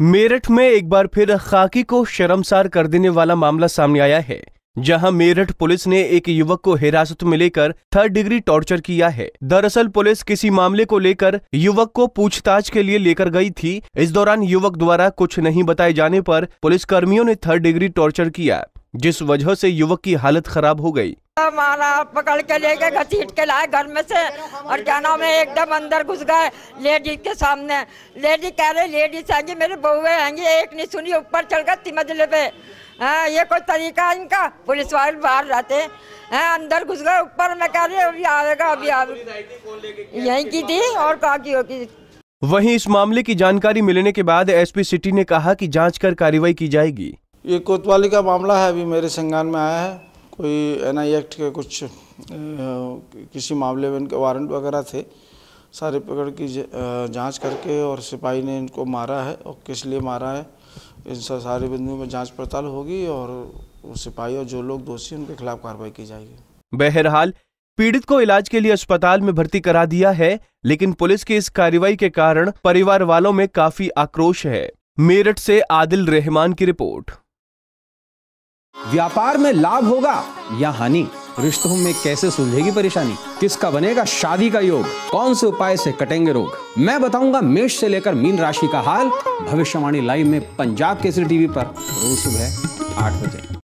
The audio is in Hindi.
मेरठ में एक बार फिर खाकी को शर्मसार कर देने वाला मामला सामने आया है जहां मेरठ पुलिस ने एक युवक को हिरासत में लेकर थर्ड डिग्री टॉर्चर किया है दरअसल पुलिस किसी मामले को लेकर युवक को पूछताछ के लिए लेकर गई थी इस दौरान युवक द्वारा कुछ नहीं बताए जाने पर पुलिस कर्मियों ने थर्ड डिग्री टॉर्चर किया जिस वजह से युवक की हालत खराब हो गई माना पकड़ के ले गए घसीट के लाए घर में से और क्या नाम है एकदम अंदर घुस गए लेडीज के सामने लेडी कह रहे लेडीज आएंगी मेरे बहुए आएंगी एक नहीं सुनी ऊपर चढ़ गए तिमजले पे हाँ ये कोई तरीका है इनका पुलिस वाले बाहर रहते हैं हाँ, अंदर घुस गए ऊपर में कह रही अभी आएगा अभी आएगा की थी और कहा की होगी वहीं इस मामले की जानकारी मिलने के बाद एसपी सिटी ने कहा कि जांच कर कार्रवाई की जाएगी ये कोतवाली का मामला है अभी मेरे संज्ञान में आया है कोई एन आई एक्ट के कुछ किसी मामले में इनके वारंट वगैरह थे सारे पकड़ की जांच करके और सिपाही ने इनको मारा है और किस लिए मारा है इन सारे बिंदुओं में जांच पड़ताल होगी और सिपाही और जो लोग दोषी उनके खिलाफ कार्रवाई की जाएगी बहरहाल पीड़ित को इलाज के लिए अस्पताल में भर्ती करा दिया है लेकिन पुलिस की इस कार्रवाई के कारण परिवार वालों में काफी आक्रोश है मेरठ से आदिल रहमान की रिपोर्ट व्यापार में लाभ होगा या हानि रिश्तों में कैसे सुलझेगी परेशानी किसका बनेगा शादी का योग कौन से उपाय से कटेंगे रोग मैं बताऊंगा मेष से लेकर मीन राशि का हाल भविष्यवाणी लाइव में पंजाब केसरी टीवी पर रोज सुबह आठ बजे